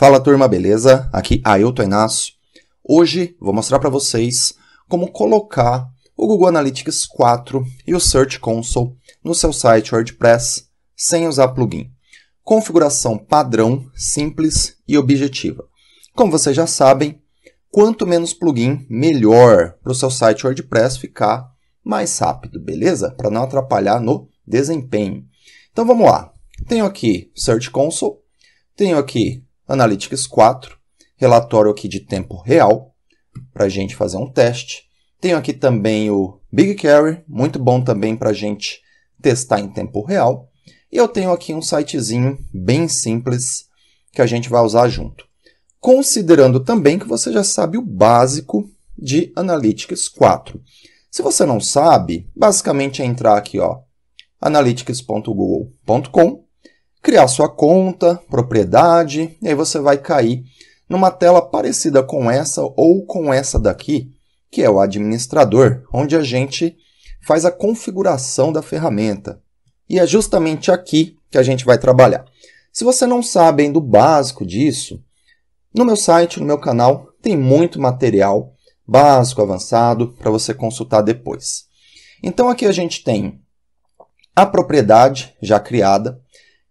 Fala turma, beleza? Aqui Ailton Inácio. Hoje vou mostrar para vocês como colocar o Google Analytics 4 e o Search Console no seu site WordPress sem usar plugin. Configuração padrão, simples e objetiva. Como vocês já sabem, quanto menos plugin, melhor para o seu site WordPress ficar mais rápido, beleza? Para não atrapalhar no desempenho. Então vamos lá. Tenho aqui Search Console, tenho aqui Analytics 4, relatório aqui de tempo real, para a gente fazer um teste. Tenho aqui também o Big Carry, muito bom também para a gente testar em tempo real. E eu tenho aqui um sitezinho bem simples que a gente vai usar junto. Considerando também que você já sabe o básico de Analytics 4. Se você não sabe, basicamente é entrar aqui, ó, analytics.google.com criar sua conta, propriedade, e aí você vai cair numa tela parecida com essa ou com essa daqui, que é o administrador, onde a gente faz a configuração da ferramenta. E é justamente aqui que a gente vai trabalhar. Se você não sabe do básico disso, no meu site, no meu canal, tem muito material básico, avançado, para você consultar depois. Então aqui a gente tem a propriedade já criada,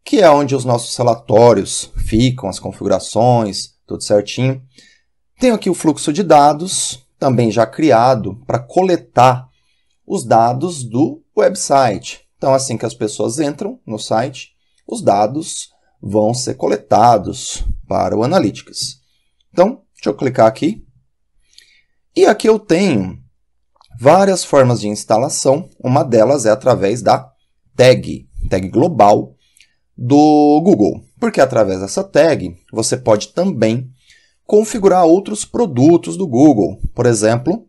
que é onde os nossos relatórios ficam, as configurações, tudo certinho. Tenho aqui o fluxo de dados, também já criado, para coletar os dados do website. Então, assim que as pessoas entram no site, os dados vão ser coletados para o Analytics. Então, deixa eu clicar aqui. E aqui eu tenho várias formas de instalação. Uma delas é através da tag, tag global, do Google, porque através dessa tag você pode também configurar outros produtos do Google, por exemplo,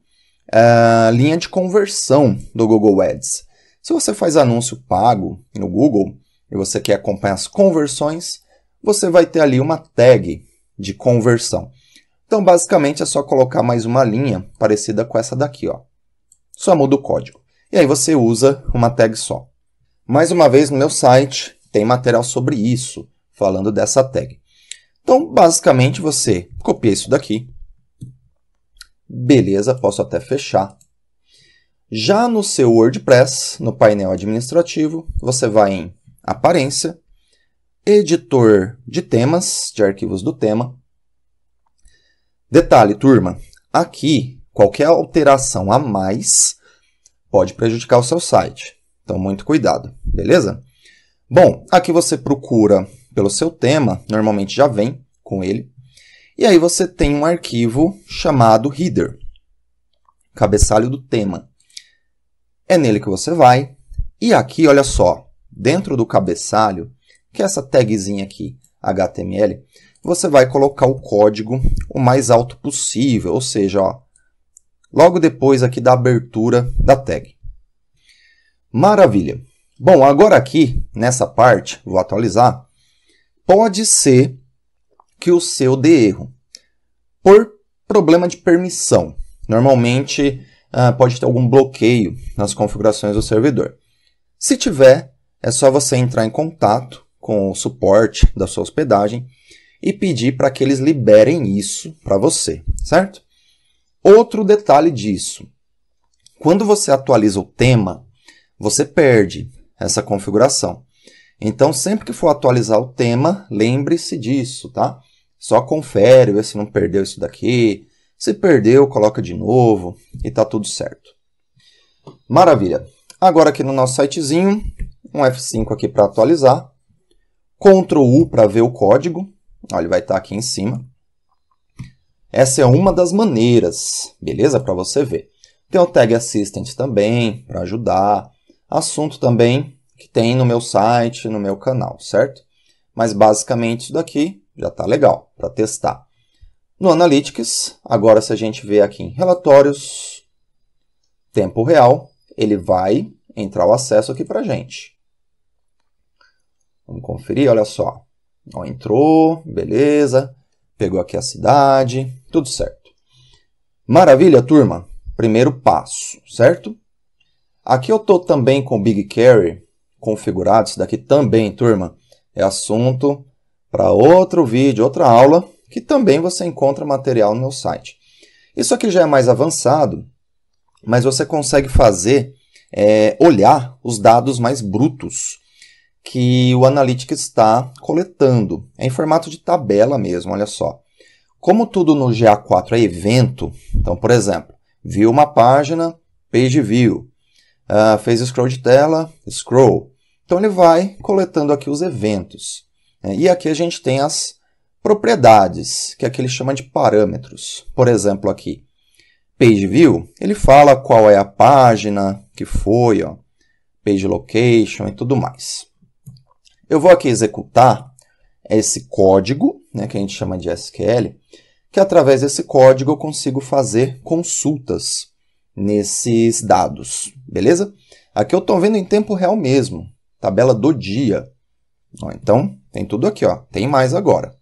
a eh, linha de conversão do Google Ads. Se você faz anúncio pago no Google e você quer acompanhar as conversões, você vai ter ali uma tag de conversão. Então, basicamente, é só colocar mais uma linha parecida com essa daqui, ó. Só muda o código. E aí você usa uma tag só. Mais uma vez, no meu site, tem material sobre isso, falando dessa tag. Então, basicamente, você copia isso daqui. Beleza, posso até fechar. Já no seu WordPress, no painel administrativo, você vai em Aparência, Editor de Temas, de arquivos do tema. Detalhe, turma, aqui qualquer alteração a mais pode prejudicar o seu site. Então, muito cuidado, beleza? Bom, aqui você procura pelo seu tema, normalmente já vem com ele, e aí você tem um arquivo chamado header, cabeçalho do tema. É nele que você vai, e aqui, olha só, dentro do cabeçalho, que é essa tagzinha aqui, HTML, você vai colocar o código o mais alto possível, ou seja, ó, logo depois aqui da abertura da tag. Maravilha! Bom, agora aqui, nessa parte, vou atualizar, pode ser que o seu dê erro por problema de permissão. Normalmente uh, pode ter algum bloqueio nas configurações do servidor. Se tiver, é só você entrar em contato com o suporte da sua hospedagem e pedir para que eles liberem isso para você, certo? Outro detalhe disso: quando você atualiza o tema, você perde essa configuração. Então, sempre que for atualizar o tema, lembre-se disso, tá? Só confere, vê se não perdeu isso daqui. Se perdeu, coloca de novo e tá tudo certo. Maravilha. Agora aqui no nosso sitezinho, um F5 aqui para atualizar. Ctrl U para ver o código. Olha, ele vai estar tá aqui em cima. Essa é uma das maneiras, beleza? Para você ver. Tem o Tag Assistant também, para ajudar. Assunto também que tem no meu site, no meu canal, certo? Mas basicamente isso daqui já está legal para testar. No Analytics, agora se a gente ver aqui em relatórios, tempo real, ele vai entrar o acesso aqui para a gente. Vamos conferir, olha só. Ó, entrou, beleza, pegou aqui a cidade, tudo certo. Maravilha, turma? Primeiro passo, certo? Aqui eu estou também com o Big Carry configurado. Isso daqui também, turma, é assunto para outro vídeo, outra aula, que também você encontra material no meu site. Isso aqui já é mais avançado, mas você consegue fazer, é, olhar os dados mais brutos que o Analytics está coletando. É em formato de tabela mesmo, olha só. Como tudo no GA4 é evento, então, por exemplo, viu uma página, page view uh, fez o scroll de tela, scroll. Então ele vai coletando aqui os eventos. Né? E aqui a gente tem as propriedades, que é que ele chama de parâmetros. Por exemplo, aqui, page view, ele fala qual é a página que foi, ó, page location e tudo mais. Eu vou aqui executar esse código, né, que a gente chama de SQL, que através desse código eu consigo fazer consultas nesses dados, beleza? Aqui eu estou vendo em tempo real mesmo, tabela do dia. Ó, então, tem tudo aqui, ó. tem mais agora.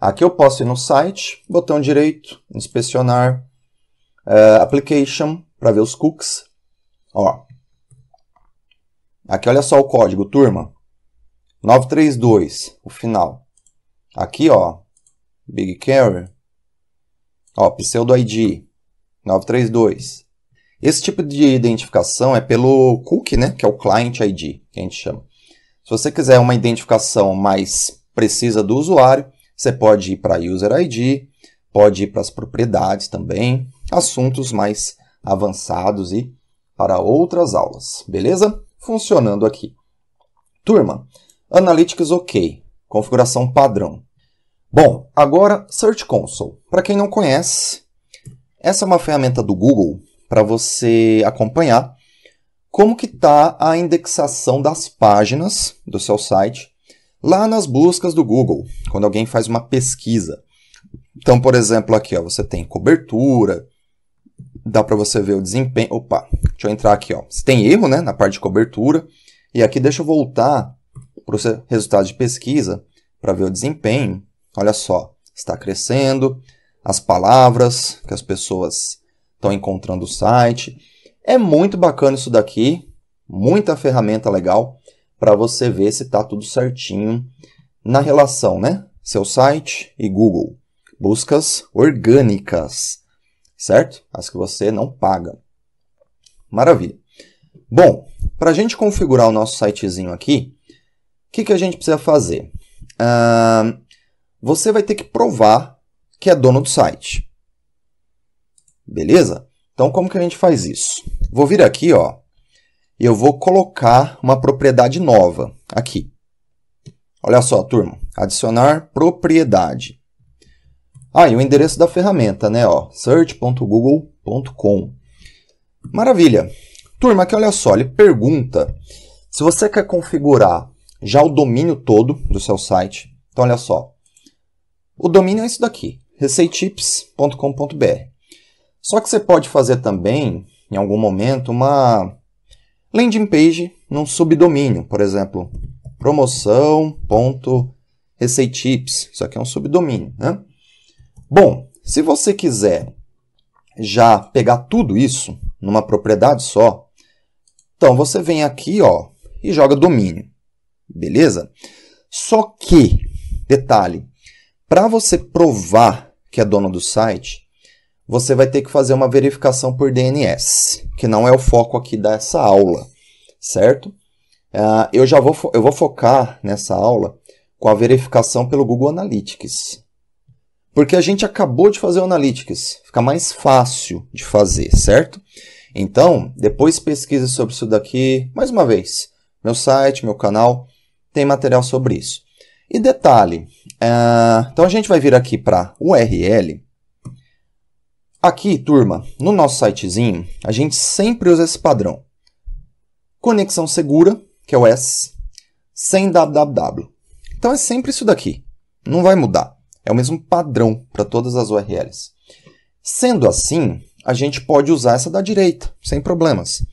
Aqui eu posso ir no site, botão direito, inspecionar, uh, application, para ver os cookies. Ó. Aqui olha só o código, turma. 932, o final. Aqui, ó, Big Carrier, ó, pseudo ID, 932. Esse tipo de identificação é pelo cookie, né, que é o client ID, que a gente chama. Se você quiser uma identificação mais precisa do usuário, você pode ir para user ID, pode ir para as propriedades também, assuntos mais avançados e para outras aulas, beleza? Funcionando aqui. Turma, Analytics OK, configuração padrão. Bom, agora Search Console. Para quem não conhece, essa é uma ferramenta do Google para você acompanhar como que está a indexação das páginas do seu site lá nas buscas do Google, quando alguém faz uma pesquisa. Então, por exemplo, aqui ó, você tem cobertura, dá para você ver o desempenho. Opa, deixa eu entrar aqui. Ó. tem erro né, na parte de cobertura, e aqui deixa eu voltar para o resultado de pesquisa para ver o desempenho. Olha só, está crescendo, as palavras que as pessoas estão encontrando o site. É muito bacana isso daqui, muita ferramenta legal para você ver se está tudo certinho na relação, né? Seu site e Google. Buscas orgânicas, certo? As que você não paga. Maravilha. Bom, para a gente configurar o nosso sitezinho aqui, o que, que a gente precisa fazer? Uh, você vai ter que provar que é dono do site. Beleza? Então, como que a gente faz isso? Vou vir aqui, ó, eu vou colocar uma propriedade nova aqui. Olha só, turma, adicionar propriedade. Ah, e o endereço da ferramenta, né, ó, search.google.com. Maravilha. Turma, aqui olha só, ele pergunta se você quer configurar já o domínio todo do seu site. Então, olha só. O domínio é isso daqui receitips.com.br. Só que você pode fazer também, em algum momento, uma landing page num subdomínio, por exemplo, promoção.receitips. Isso aqui é um subdomínio, né? Bom, se você quiser já pegar tudo isso numa propriedade só, então você vem aqui, ó, e joga domínio. Beleza? Só que, detalhe, para você provar que é dono do site, você vai ter que fazer uma verificação por DNS, que não é o foco aqui dessa aula, certo? Uh, eu já vou, eu vou focar nessa aula com a verificação pelo Google Analytics. Porque a gente acabou de fazer o Analytics, fica mais fácil de fazer, certo? Então, depois pesquise sobre isso daqui, mais uma vez, meu site, meu canal, tem material sobre isso. E detalhe, uh, então a gente vai vir aqui para URL. Aqui, turma, no nosso sitezinho, a gente sempre usa esse padrão. Conexão segura, que é o S, sem www. Então é sempre isso daqui. Não vai mudar. É o mesmo padrão para todas as URLs. Sendo assim, a gente pode usar essa da direita, sem problemas.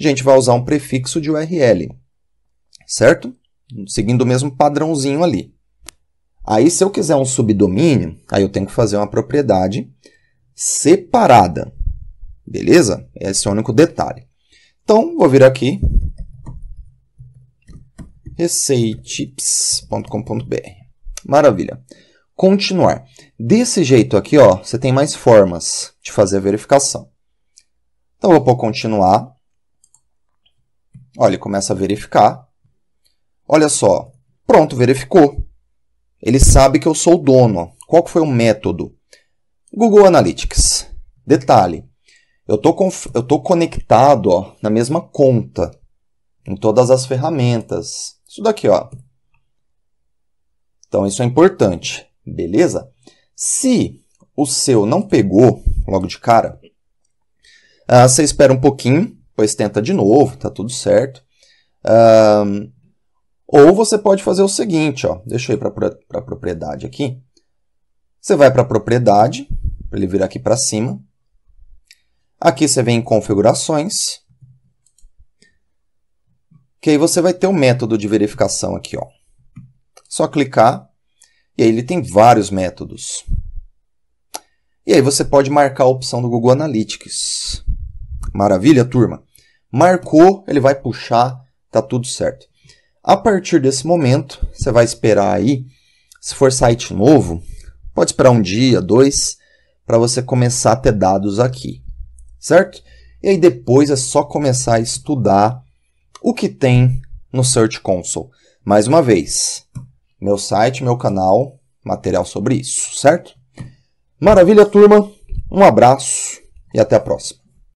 A gente vai usar um prefixo de URL, certo? seguindo o mesmo padrãozinho ali. Aí, se eu quiser um subdomínio, aí eu tenho que fazer uma propriedade separada. Beleza? Esse é o único detalhe. Então, vou vir aqui, receitips.com.br. Maravilha. Continuar. Desse jeito aqui, ó, você tem mais formas de fazer a verificação. Então, eu vou pôr continuar. Olha, ele começa a verificar. Olha só, pronto, verificou. Ele sabe que eu sou o dono. Qual foi o método? Google Analytics. Detalhe, eu tô, eu tô conectado ó, na mesma conta, em todas as ferramentas. Isso daqui, ó. Então, isso é importante, beleza? Se o seu não pegou logo de cara, ah, você espera um pouquinho, depois tenta de novo, tá tudo certo. Uh, ou você pode fazer o seguinte, ó, deixa eu ir para a propriedade aqui. Você vai para a propriedade, para ele vir aqui para cima. Aqui você vem em configurações. Que aí você vai ter o um método de verificação aqui. Ó. Só clicar. E aí ele tem vários métodos. E aí você pode marcar a opção do Google Analytics. Maravilha, turma? Marcou, ele vai puxar, tá tudo certo. A partir desse momento, você vai esperar aí, se for site novo, pode esperar um dia, dois, para você começar a ter dados aqui, certo? E aí depois é só começar a estudar o que tem no Search Console. Mais uma vez, meu site, meu canal, material sobre isso, certo? Maravilha, turma. Um abraço e até a próxima.